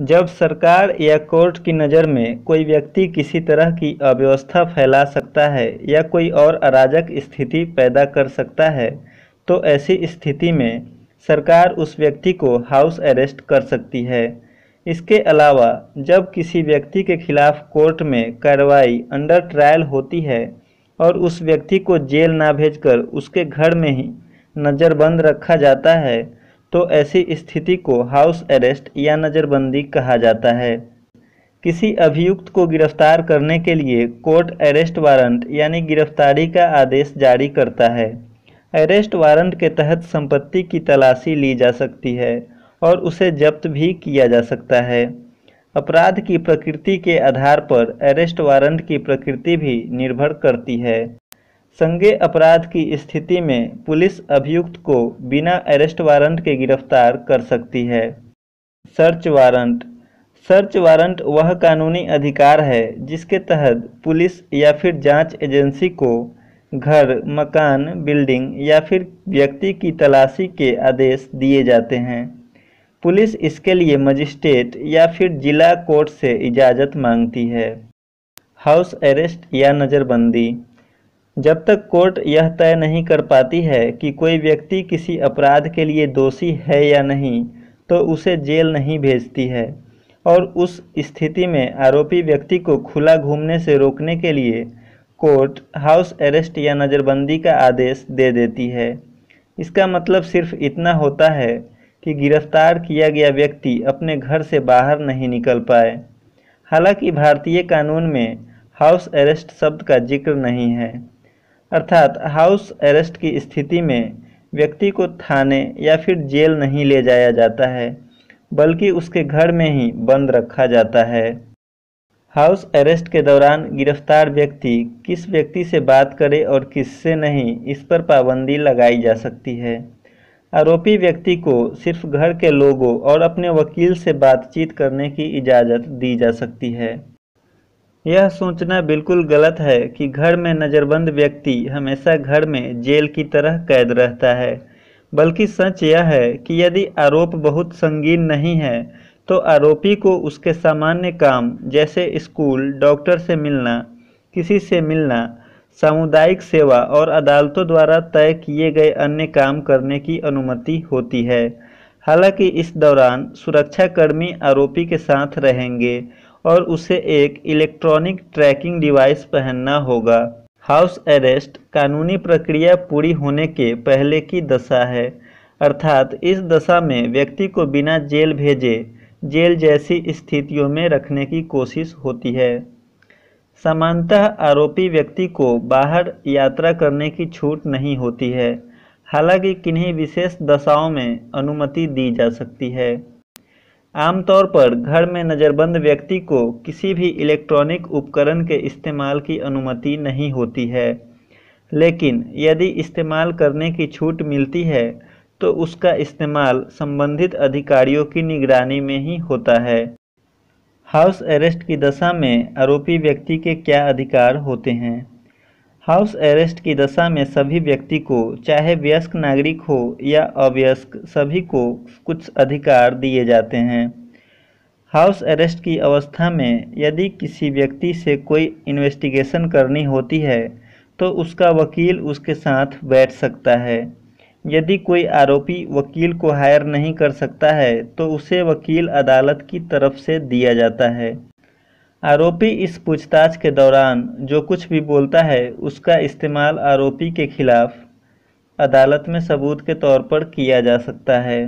जब सरकार या कोर्ट की नज़र में कोई व्यक्ति किसी तरह की अव्यवस्था फैला सकता है या कोई और अराजक स्थिति पैदा कर सकता है तो ऐसी स्थिति में सरकार उस व्यक्ति को हाउस अरेस्ट कर सकती है इसके अलावा जब किसी व्यक्ति के खिलाफ कोर्ट में कार्रवाई अंडर ट्रायल होती है और उस व्यक्ति को जेल ना भेजकर उसके घर में ही नज़रबंद रखा जाता है तो ऐसी स्थिति को हाउस अरेस्ट या नज़रबंदी कहा जाता है किसी अभियुक्त को गिरफ्तार करने के लिए कोर्ट अरेस्ट वारंट यानी गिरफ्तारी का आदेश जारी करता है अरेस्ट वारंट के तहत संपत्ति की तलाशी ली जा सकती है और उसे जब्त भी किया जा सकता है अपराध की प्रकृति के आधार पर अरेस्ट वारंट की प्रकृति भी निर्भर करती है संगे अपराध की स्थिति में पुलिस अभियुक्त को बिना अरेस्ट वारंट के गिरफ्तार कर सकती है सर्च वारंट सर्च वारंट वह कानूनी अधिकार है जिसके तहत पुलिस या फिर जांच एजेंसी को घर मकान बिल्डिंग या फिर व्यक्ति की तलाशी के आदेश दिए जाते हैं पुलिस इसके लिए मजिस्ट्रेट या फिर जिला कोर्ट से इजाज़त मांगती है हाउस अरेस्ट या नज़रबंदी जब तक कोर्ट यह तय नहीं कर पाती है कि कोई व्यक्ति किसी अपराध के लिए दोषी है या नहीं तो उसे जेल नहीं भेजती है और उस स्थिति में आरोपी व्यक्ति को खुला घूमने से रोकने के लिए कोर्ट हाउस अरेस्ट या नज़रबंदी का आदेश दे देती है इसका मतलब सिर्फ इतना होता है कि गिरफ्तार किया गया व्यक्ति अपने घर से बाहर नहीं निकल पाए हालांकि भारतीय कानून में हाउस अरेस्ट शब्द का जिक्र नहीं है अर्थात हाउस अरेस्ट की स्थिति में व्यक्ति को थाने या फिर जेल नहीं ले जाया जाता है बल्कि उसके घर में ही बंद रखा जाता है हाउस अरेस्ट के दौरान गिरफ्तार व्यक्ति किस व्यक्ति से बात करे और किससे नहीं इस पर पाबंदी लगाई जा सकती है आरोपी व्यक्ति को सिर्फ घर के लोगों और अपने वकील से बातचीत करने की इजाज़त दी जा सकती है यह सोचना बिल्कुल गलत है कि घर में नज़रबंद व्यक्ति हमेशा घर में जेल की तरह कैद रहता है बल्कि सच यह है कि यदि आरोप बहुत संगीन नहीं है तो आरोपी को उसके सामान्य काम जैसे स्कूल डॉक्टर से मिलना किसी से मिलना सामुदायिक सेवा और अदालतों द्वारा तय किए गए अन्य काम करने की अनुमति होती है हालांकि इस दौरान सुरक्षाकर्मी आरोपी के साथ रहेंगे और उसे एक इलेक्ट्रॉनिक ट्रैकिंग डिवाइस पहनना होगा हाउस अरेस्ट कानूनी प्रक्रिया पूरी होने के पहले की दशा है अर्थात इस दशा में व्यक्ति को बिना जेल भेजे जेल जैसी स्थितियों में रखने की कोशिश होती है सामान्यतः आरोपी व्यक्ति को बाहर यात्रा करने की छूट नहीं होती है हालांकि किन्हीं विशेष दशाओं में अनुमति दी जा सकती है आमतौर पर घर में नज़रबंद व्यक्ति को किसी भी इलेक्ट्रॉनिक उपकरण के इस्तेमाल की अनुमति नहीं होती है लेकिन यदि इस्तेमाल करने की छूट मिलती है तो उसका इस्तेमाल संबंधित अधिकारियों की निगरानी में ही होता है हाउस अरेस्ट की दशा में आरोपी व्यक्ति के क्या अधिकार होते हैं हाउस अरेस्ट की दशा में सभी व्यक्ति को चाहे वयस्क नागरिक हो या अवयस्क सभी को कुछ अधिकार दिए जाते हैं हाउस अरेस्ट की अवस्था में यदि किसी व्यक्ति से कोई इन्वेस्टिगेशन करनी होती है तो उसका वकील उसके साथ बैठ सकता है यदि कोई आरोपी वकील को हायर नहीं कर सकता है तो उसे वकील अदालत की तरफ से दिया जाता है आरोपी इस पूछताछ के दौरान जो कुछ भी बोलता है उसका इस्तेमाल आरोपी के खिलाफ अदालत में सबूत के तौर पर किया जा सकता है